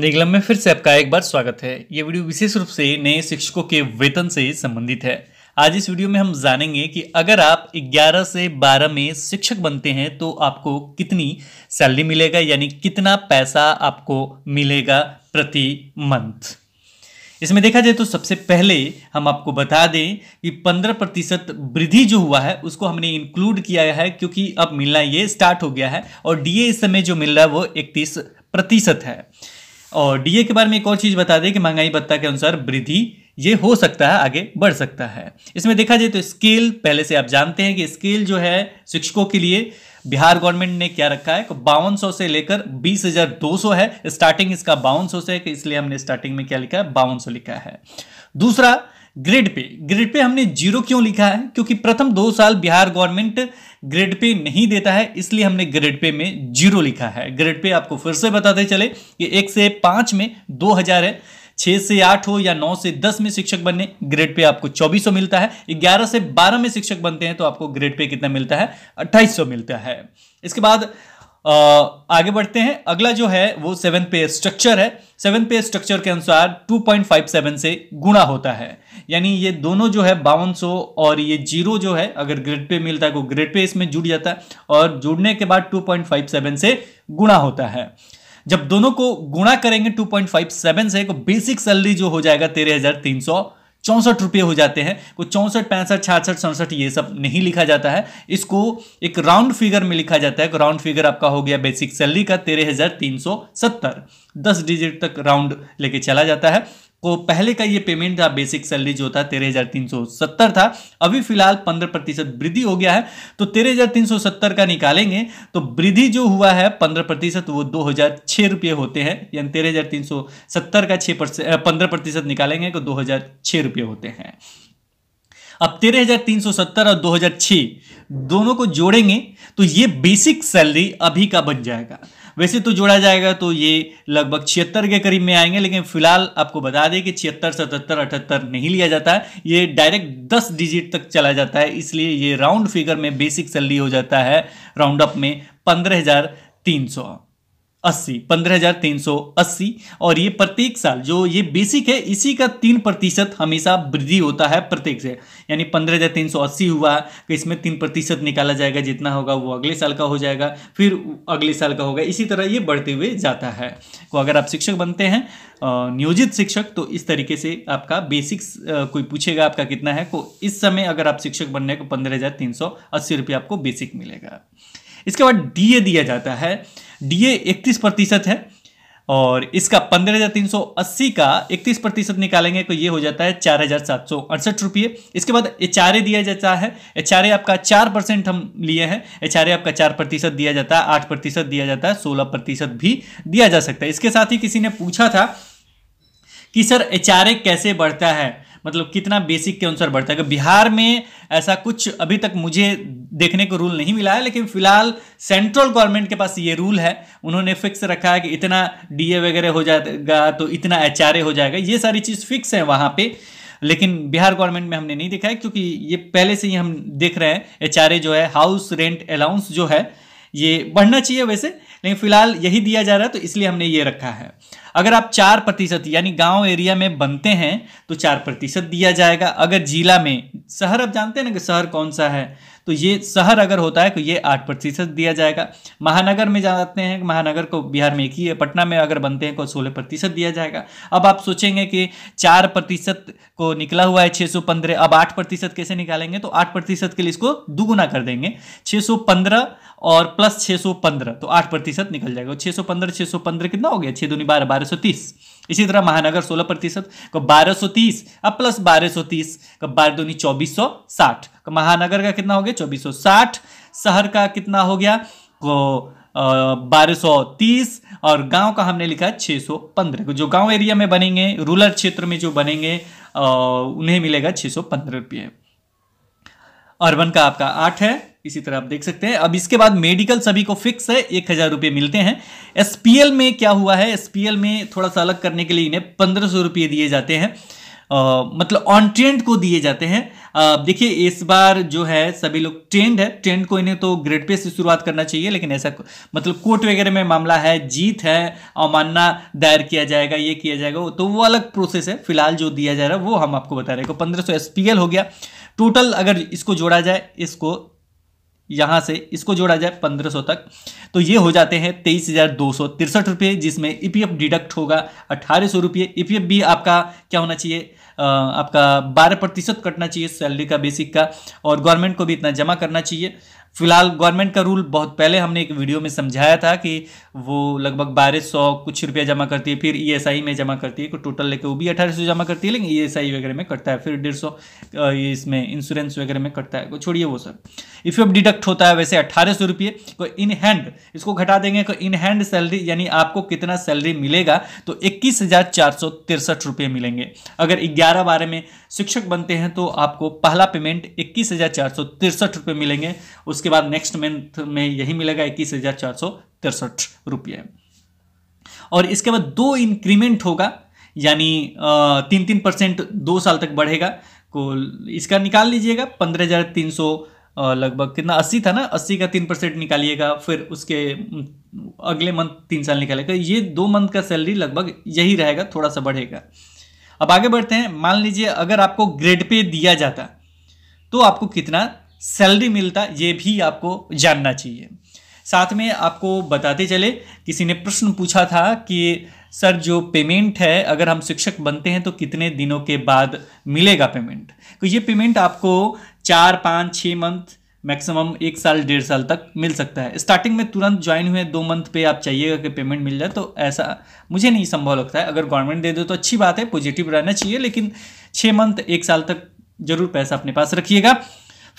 निगलम में फिर से आपका एक बार स्वागत है ये वीडियो विशेष रूप से नए शिक्षकों के वेतन से संबंधित है आज इस वीडियो में हम जानेंगे कि अगर आप 11 से 12 में शिक्षक बनते हैं तो आपको कितनी सैलरी मिलेगा यानी कितना पैसा आपको मिलेगा प्रति मंथ इसमें देखा जाए तो सबसे पहले हम आपको बता दें कि 15 प्रतिशत वृद्धि जो हुआ है उसको हमने इंक्लूड किया है क्योंकि अब मिलना ये स्टार्ट हो गया है और डीए इस समय जो मिल रहा है वो 31 प्रतिशत है और डीए के बारे में एक और चीज़ बता दें कि महंगाई भत्ता के अनुसार वृद्धि ये हो सकता है आगे बढ़ सकता है इसमें देखा जाए तो स्केल पहले से आप जानते हैं कि स्केल जो है शिक्षकों के लिए बिहार गवर्नमेंट ने क्या रखा है बावन सौ से लेकर बीस है स्टार्टिंग इसका बावन से है इसलिए हमने स्टार्टिंग में क्या लिखा है बावन सौ लिखा है दूसरा ग्रेड पे ग्रेड पे हमने जीरो क्यों लिखा है क्योंकि प्रथम दो साल बिहार गवर्नमेंट ग्रेड पे नहीं देता है इसलिए हमने ग्रेड पे में जीरो लिखा है ग्रेड पे आपको फिर से बताते चले कि एक से पांच में दो हजार है छह से आठ हो या नौ से दस में शिक्षक बनने ग्रेड पे आपको चौबीस मिलता है ग्यारह से बारह में शिक्षक बनते हैं तो आपको ग्रेड पे कितना मिलता है अट्ठाईस मिलता है इसके बाद आगे बढ़ते हैं अगला जो है वो सेवन पे स्ट्रक्चर है सेवन पे स्ट्रक्चर के अनुसार 2.57 से गुणा होता है यानी ये दोनों जो है बावन और ये जीरो जो है अगर ग्रेड पे मिलता है तो ग्रेड पे इसमें जुड़ जाता है और जुड़ने के बाद 2.57 से गुणा होता है जब दोनों को गुणा करेंगे 2.57 से तो बेसिक सैलरी जो हो जाएगा तेरह हजार तीन सौ चौंसठ रुपये हो जाते हैं वो चौंसठ पैंसठ छियासठ सड़सठ ये सब नहीं लिखा जाता है इसको एक राउंड फिगर में लिखा जाता है राउंड फिगर आपका हो गया बेसिक सैलरी का तेरह हजार तीन सौ सत्तर दस डिजिट तक राउंड लेके चला जाता है को पहले का ये पेमेंट था बेसिक सैलरी जो था तेरह हजार तीन सौ सत्तर था अभी फिलहाल पंद्रह प्रतिशत वृद्धि हो गया है तो तेरह हजार तीन सौ सत्तर का निकालेंगे तो वृद्धि जो हुआ है पंद्रह प्रतिशत वो दो हजार छह रुपये होते हैं यानी तेरह हजार तीन सौ सत्तर का छह परसेंट पंद्रह प्रतिशत निकालेंगे तो दो हजार छह रुपये होते हैं अब तेरह हजार तीन सौ सत्तर और दो हजार छह दोनों को जोड़ेंगे तो ये बेसिक सैलरी अभी का बन जाएगा वैसे तो जोड़ा जाएगा तो ये लगभग छिहत्तर के करीब में आएंगे लेकिन फिलहाल आपको बता दें कि छिहत्तर सतहत्तर अठहत्तर नहीं लिया जाता है ये डायरेक्ट दस डिजिट तक चला जाता है इसलिए ये राउंड फिगर में बेसिक सैलरी हो जाता है राउंड अप में पंद्रह हजार तीन सौ अस्सी पंद्रह हजार तीन सौ अस्सी और ये प्रत्येक साल जो ये बेसिक है इसी का तीन प्रतिशत हमेशा वृद्धि होता है प्रत्येक से यानी पंद्रह हजार तीन सौ अस्सी हुआ कि इसमें तीन प्रतिशत निकाला जाएगा जितना होगा वो अगले साल का हो जाएगा फिर अगले साल का होगा इसी तरह ये बढ़ते हुए जाता है तो अगर आप शिक्षक बनते हैं नियोजित शिक्षक तो इस तरीके से आपका बेसिक्स कोई पूछेगा आपका कितना है तो इस समय अगर आप शिक्षक बनने को पंद्रह हजार तीन सौ अस्सी रुपये आपको बेसिक मिलेगा इसके बाद डी ए दिया जाता है डीए 31 प्रतिशत है और इसका पंद्रह हज़ार तीन सौ अस्सी का इकतीस प्रतिशत निकालेंगे तो ये हो जाता है चार हज़ार सात सौ अड़सठ रुपये इसके बाद एच आर ए दिया जाता है एच आर ए आपका चार परसेंट हम लिए हैं एच आर ए आपका चार प्रतिशत दिया जाता है आठ प्रतिशत दिया जाता है सोलह प्रतिशत भी दिया जा सकता है इसके साथ ही किसी ने पूछा था कि सर एच आर ए कैसे बढ़ता है मतलब कितना बेसिक के अनुसार बढ़ता है बिहार में ऐसा कुछ अभी तक मुझे देखने को रूल नहीं मिला है लेकिन फिलहाल सेंट्रल गवर्नमेंट के पास ये रूल है उन्होंने फिक्स रखा है कि इतना डीए वगैरह हो जाएगा तो इतना एच हो जाएगा ये सारी चीज़ फिक्स है वहाँ पर लेकिन बिहार गवर्नमेंट में हमने नहीं देखा है क्योंकि ये पहले से ही हम देख रहे हैं एच जो है हाउस रेंट अलाउंस जो है ये बढ़ना चाहिए वैसे लेकिन फिलहाल यही दिया जा रहा है तो इसलिए हमने ये रखा है अगर आप चार प्रतिशत यानी गांव एरिया में बनते हैं तो चार प्रतिशत दिया जाएगा अगर जिला में शहर आप जानते हैं ना कि शहर कौन सा है तो ये शहर अगर होता है तो ये आठ प्रतिशत दिया जाएगा महानगर में जाते हैं महानगर को बिहार में एक ही है पटना में अगर बनते हैं तो सोलह प्रतिशत दिया जाएगा अब आप सोचेंगे कि चार प्रतिशत को निकला हुआ है छः सौ पंद्रह अब आठ प्रतिशत कैसे निकालेंगे तो आठ प्रतिशत के लिए इसको दुगुना कर देंगे छः सौ पंद्रह और प्लस छः सौ पंद्रह तो आठ प्रतिशत निकल जाएगा छः सौ पंद्रह छः सौ पंद्रह कितना हो गया छः दूनी बारह बारह सौ तीस इसी तरह महानगर 16 प्रतिशत का बारह सौ तीस अब प्लस बारह सौ तीस का बारह दोनी चौबीस सौ साठ का तो महानगर का कितना हो गया चौबीस सौ साठ शहर का कितना हो गया को बारह सौ तीस और गांव का हमने लिखा छः सौ पंद्रह तो जो गांव एरिया में बनेंगे रूरल क्षेत्र में जो बनेंगे उन्हें मिलेगा छः सौ पंद्रह रुपये अर्बन का आपका आठ है इसी तरह आप देख सकते हैं अब इसके बाद मेडिकल सभी को फिक्स है एक हज़ार रुपये मिलते हैं एसपीएल में क्या हुआ है एसपीएल में थोड़ा सा अलग करने के लिए इन्हें पंद्रह सौ रुपये दिए जाते हैं आ, मतलब ऑन ट्रेंड को दिए जाते हैं देखिए इस बार जो है सभी लोग ट्रेंड है ट्रेंड को इन्हें तो ग्रेड पे से शुरुआत करना चाहिए लेकिन ऐसा मतलब कोर्ट वगैरह में मामला है जीत है अवमानना दायर किया जाएगा ये किया जाएगा तो वो अलग प्रोसेस है फिलहाल जो दिया जा रहा है वो हम आपको बता रहे हैं पंद्रह सौ हो गया टोटल अगर इसको जोड़ा जाए इसको यहाँ से इसको जोड़ा जाए 1500 तक तो ये हो जाते हैं तेईस हज़ार दो सौ तिरसठ रुपये जिसमें ई पी एफ डिडक्ट होगा अट्ठारह सौ रुपये ई पी एफ भी आपका क्या होना चाहिए आपका बारह प्रतिशत कटना चाहिए सैलरी का बेसिक का और गवर्नमेंट को भी इतना जमा करना चाहिए फिलहाल गवर्नमेंट का रूल बहुत पहले हमने एक वीडियो में समझाया था कि वो लगभग बारह सौ कुछ रुपया जमा करती है फिर ई e में जमा करती है टोटल लेके वो भी अठारह सौ जमा करती है लेकिन ई e वगैरह में कटता है फिर डेढ़ सौ इसमें इंश्योरेंस वगैरह में कटता है छोड़िए वो इफ यू डिडक्ट होता है वैसे अट्ठारह सौ रुपये को इन हैंड इसको घटा देंगे तो इन हैंड सैलरी यानी आपको कितना सैलरी मिलेगा तो इक्कीस हज़ार चार सौ तिरसठ रुपये मिलेंगे अगर ग्यारह बारह में शिक्षक बनते हैं तो आपको पहला पेमेंट इक्कीस हज़ार चार सौ तिरसठ रुपये मिलेंगे उस उसके बाद नेक्स्ट मंथ में यही मिलेगा इक्कीस हज़ार चार सौ तिरसठ रुपये और इसके बाद दो इंक्रीमेंट होगा यानी तीन तीन परसेंट दो साल तक बढ़ेगा को इसका निकाल लीजिएगा पंद्रह हज़ार तीन सौ लगभग कितना अस्सी था ना अस्सी का तीन परसेंट निकालिएगा फिर उसके अगले मंथ तीन साल निकालेगा ये दो मंथ का सैलरी लगभग यही रहेगा थोड़ा सा बढ़ेगा अब आगे बढ़ते हैं मान लीजिए अगर आपको ग्रेड पे दिया जाता तो आपको कितना सैलरी मिलता ये भी आपको जानना चाहिए साथ में आपको बताते चले किसी ने प्रश्न पूछा था कि सर जो पेमेंट है अगर हम शिक्षक बनते हैं तो कितने दिनों के बाद मिलेगा पेमेंट तो ये पेमेंट आपको चार पाँच छः मंथ मैक्सिमम एक साल डेढ़ साल तक मिल सकता है स्टार्टिंग में तुरंत ज्वाइन हुए दो मंथ पे आप चाहिएगा कि पेमेंट मिल जाए तो ऐसा मुझे नहीं संभव लगता है अगर गवर्नमेंट दे दो तो अच्छी बात है पॉजिटिव रहना चाहिए लेकिन छः मंथ एक साल तक जरूर पैसा अपने पास रखिएगा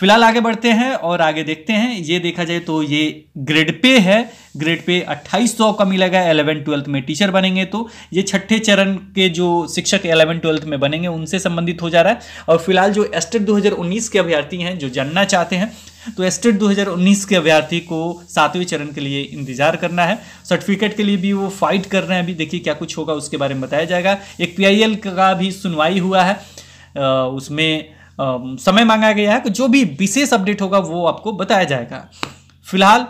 फिलहाल आगे बढ़ते हैं और आगे देखते हैं ये देखा जाए तो ये ग्रेड पे है ग्रेड पे 2800 का मिलेगा एलेवन ट्वेल्थ में टीचर बनेंगे तो ये छठे चरण के जो शिक्षक एलेवन ट्वेल्थ में बनेंगे उनसे संबंधित हो जा रहा है और फिलहाल जो एस्टेट 2019 के अभ्यर्थी हैं जो जानना चाहते हैं तो एस्टेट 2019 के अभ्यर्थी को सातवें चरण के लिए इंतजार करना है सर्टिफिकेट के लिए भी वो फाइट कर रहे हैं अभी देखिए क्या कुछ होगा उसके बारे में बताया जाएगा एक पी का भी सुनवाई हुआ है उसमें समय मांगा गया है कि जो भी विशेष अपडेट होगा वो आपको बताया जाएगा फिलहाल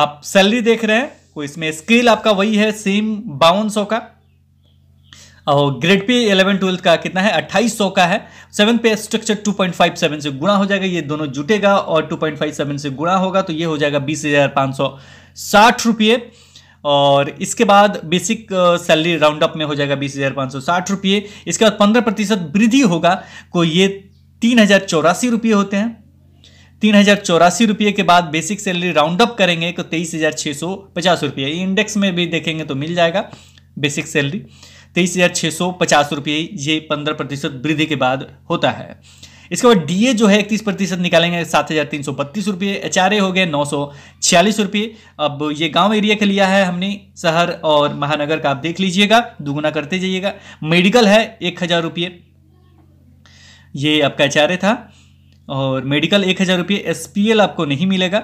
आप सैलरी देख रहे हैं तो इसमें स्केल आपका वही है सेम बावन सौ का और ग्रेड पे इलेवन ट्वेल्थ का कितना है अट्ठाईस सौ का है seven pay structure two point five seven से गुणा हो जाएगा ये दोनों जुटेगा और टू पॉइंट फाइव सेवन से गुणा होगा तो ये हो जाएगा बीस हज़ार पाँच सौ साठ रुपये और इसके बाद बेसिक सैलरी राउंड अप में हो जाएगा बीस हज़ार पाँच सौ साठ रुपये इसके बाद पंद्रह प्रतिशत वृद्धि होगा को तो ये तीन हज़ार चौरासी रुपये होते हैं तीन हज़ार चौरासी रुपये के बाद बेसिक सैलरी राउंड अप करेंगे तो तेईस हज़ार छः सौ पचास रुपये इंडेक्स में भी देखेंगे तो मिल जाएगा बेसिक सैलरी तेईस हज़ार छः सौ पचास रुपये ये पंद्रह प्रतिशत वृद्धि के बाद होता है इसके बाद डीए जो है इकतीस प्रतिशत निकालेंगे सात हज़ार तीन सौ बत्तीस रुपये एच हो गए नौ सौ छियालीस रुपये अब ये गांव एरिया का लिया है हमने शहर और महानगर का आप देख लीजिएगा दुगुना करते जाइएगा मेडिकल है एक हज़ार रुपये ये आपका एच था और मेडिकल एक हज़ार रुपये एस आपको नहीं मिलेगा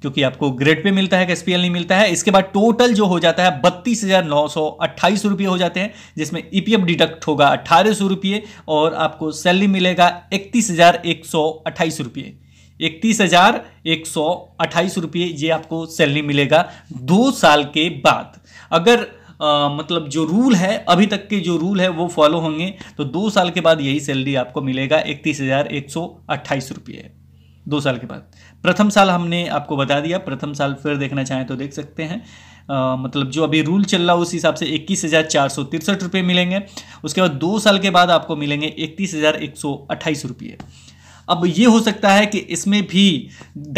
क्योंकि आपको ग्रेड पे मिलता है कि एस नहीं मिलता है इसके बाद टोटल जो हो जाता है बत्तीस हज़ार नौ सौ अट्ठाईस रुपये हो जाते हैं जिसमें ई पी एफ डिडक्ट होगा अट्ठारह सौ रुपये और आपको सैलरी मिलेगा इकतीस हज़ार एक सौ अट्ठाईस रुपये इकतीस हज़ार एक सौ अट्ठाईस रुपये ये आपको सैलरी मिलेगा दो साल के बाद अगर आ, मतलब जो रूल है अभी तक के जो रूल है वो फॉलो होंगे तो दो साल के बाद यही सैलरी आपको मिलेगा इकतीस हज़ार एक सौ अट्ठाईस रुपये दो साल के बाद प्रथम साल हमने आपको बता दिया प्रथम साल फिर देखना चाहें तो देख सकते हैं आ, मतलब जो अभी रूल चल रहा है उस हिसाब से इक्कीस हज़ार चार सौ तिरसठ रुपये मिलेंगे उसके बाद दो साल के बाद आपको मिलेंगे इकतीस हज़ार एक सौ अट्ठाईस रुपये अब ये हो सकता है कि इसमें भी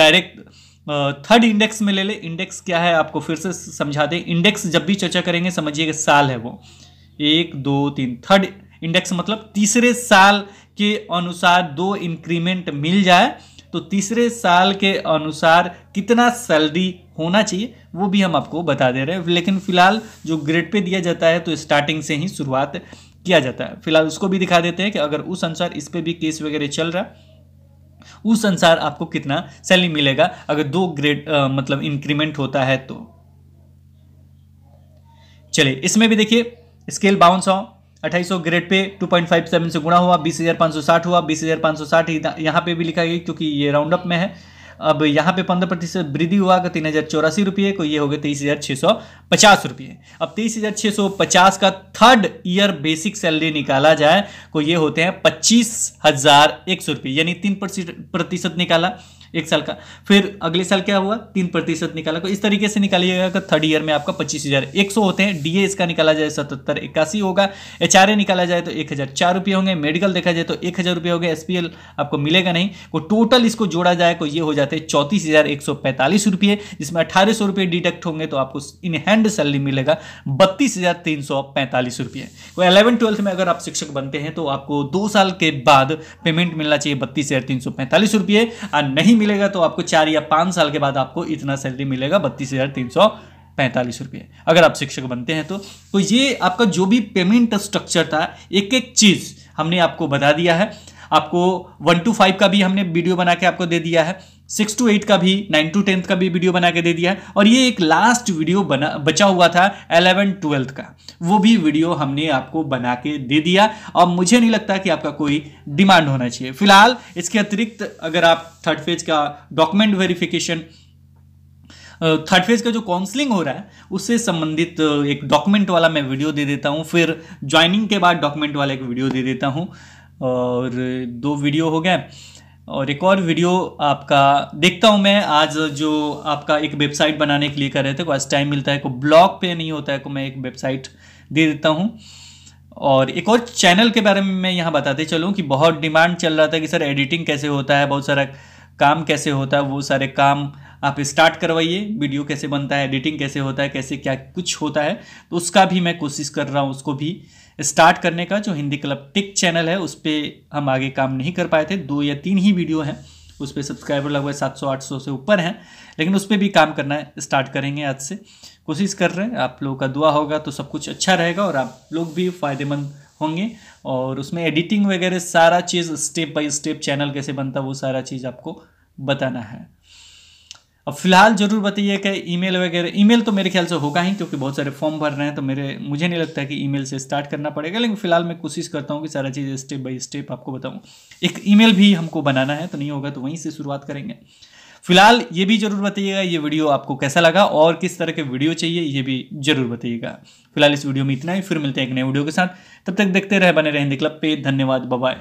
डायरेक्ट थर्ड इंडेक्स में ले ले इंडेक्स क्या है आपको फिर से समझा दें इंडेक्स जब भी चर्चा करेंगे समझिएगा साल है वो एक दो तीन थर्ड इंडेक्स मतलब तीसरे साल के अनुसार दो इंक्रीमेंट मिल जाए तो तीसरे साल के अनुसार कितना सैलरी होना चाहिए वो भी हम आपको बता दे रहे हैं लेकिन फिलहाल जो ग्रेड पे दिया जाता है तो स्टार्टिंग से ही शुरुआत किया जाता है फिलहाल उसको भी दिखा देते हैं कि अगर उस अनुसार इस पर भी केस वगैरह चल रहा है उस अनुसार आपको कितना सैलरी मिलेगा अगर दो ग्रेड मतलब इंक्रीमेंट होता है तो चलिए इसमें भी देखिए स्केल बाउंस हो 2800 ग्रेड पे 2.57 से गुणा हुआ बीस हज़ार सौ साठ हुआ बीस हज़ार पाँच सौ साठ यहाँ पे भी लिखा गया क्योंकि ये राउंड अप में है अब यहाँ पे पंद्रह प्रतिशत वृद्धि हुआ का तीन हज़ार चौरासी रुपये को तो ये हो गए तेईस हज़ार छः सौ पचास रुपये अब तेईस हज़ार छः सौ पचास का थर्ड ईयर बेसिक सैलरी निकाला जाए को तो ये होते हैं पच्चीस हज़ार एक सौ रुपये यानी तीन प्रतिशत निकाला एक साल का फिर अगले साल क्या हुआ तीन प्रतिशत निकाला को तो इस तरीके से निकालिएगा थर्ड ईयर में आपका पच्चीस हज़ार एक सौ होते हैं डीए इसका निकाला जाए सतहत्तर इक्यासी होगा एच निकाला जाए तो एक हज़ार चार रुपये होंगे मेडिकल देखा जाए तो एक हज़ार रुपये हो गए एस आपको मिलेगा नहीं को टोटल इसको जोड़ा जाए तो ये हो जाता थे हैं चौंतीस हज़ार एक सौ पैंतालीस रुपये जिसमें अठारह सौ रुपये डिडक्ट होंगे तो आपको इन हैंड सैलरी मिलेगा बत्तीस हज़ार तीन सौ पैंतालीस रुपये तो एलेवन ट्वेल्थ में अगर आप शिक्षक बनते हैं तो आपको दो साल के बाद पेमेंट मिलना चाहिए बत्तीस हज़ार तीन सौ पैंतालीस रुपये और नहीं मिलेगा तो आपको चार या पाँच साल के बाद आपको इतना सैलरी मिलेगा बत्तीस हज़ार तीन सौ पैंतालीस रुपये अगर आप शिक्षक बनते हैं तो तो ये आपका जो भी पेमेंट स्ट्रक्चर था एक एक चीज़ हमने आपको बता दिया है आपको वन टू फाइव का भी हमने वीडियो बना के आपको दे दिया है सिक्स टू एट का भी नाइन टू टेंथ का भी वीडियो बना के दे दिया है और ये एक लास्ट वीडियो बना बचा हुआ था एलेवन ट्वेल्थ का वो भी वीडियो हमने आपको बना के दे दिया और मुझे नहीं लगता कि आपका कोई डिमांड होना चाहिए फिलहाल इसके अतिरिक्त अगर आप थर्ड फेज का डॉक्यूमेंट वेरिफिकेशन थर्ड फेज का जो काउंसलिंग हो रहा है उससे संबंधित एक डॉक्यूमेंट वाला मैं वीडियो दे देता हूँ फिर ज्वाइनिंग के बाद डॉक्यूमेंट वाला एक वीडियो दे देता हूँ और दो वीडियो हो गए और एक और वीडियो आपका देखता हूँ मैं आज जो आपका एक वेबसाइट बनाने के लिए कर रहे थे आज टाइम मिलता है कोई ब्लॉग पे नहीं होता है को मैं एक वेबसाइट दे देता हूँ और एक और चैनल के बारे में मैं यहाँ बताते चलूँ कि बहुत डिमांड चल रहा था कि सर एडिटिंग कैसे होता है बहुत सारा काम कैसे होता है वो सारे काम आप स्टार्ट करवाइए वीडियो कैसे बनता है एडिटिंग कैसे होता है कैसे क्या कुछ होता है तो उसका भी मैं कोशिश कर रहा हूँ उसको भी स्टार्ट करने का जो हिंदी क्लब टिक चैनल है उस पर हम आगे काम नहीं कर पाए थे दो या तीन ही वीडियो हैं उस पर सब्सक्राइबर लगभग सात सौ आठ सौ से ऊपर हैं लेकिन उस पर भी काम करना है स्टार्ट करेंगे आज से कोशिश कर रहे हैं आप लोगों का दुआ होगा तो सब कुछ अच्छा रहेगा और आप लोग भी फ़ायदेमंद होंगे और उसमें एडिटिंग वगैरह सारा चीज़ स्टेप बाय स्टेप चैनल कैसे बनता है वो सारा चीज़ आपको बताना है अब फिलहाल ज़रूर बताइए कि ईमेल वगैरह ईमेल तो मेरे ख्याल से होगा ही क्योंकि बहुत सारे फॉर्म भर रहे हैं तो मेरे मुझे नहीं लगता कि ईमेल से स्टार्ट करना पड़ेगा लेकिन फिलहाल मैं कोशिश करता हूँ कि सारा चीज़ स्टेप बाय स्टेप आपको बताऊँ एक ईमेल भी हमको बनाना है तो नहीं होगा तो वहीं से शुरुआत करेंगे फिलहाल ये भी जरूर बताइएगा ये वीडियो आपको कैसा लगा और किस तरह के वीडियो चाहिए ये भी जरूर बताइएगा फिलहाल इस वीडियो में इतना ही फिर मिलते हैं एक नए वीडियो के साथ तब तक देखते रहे बने रहें क्लब पे धन्यवाद बाय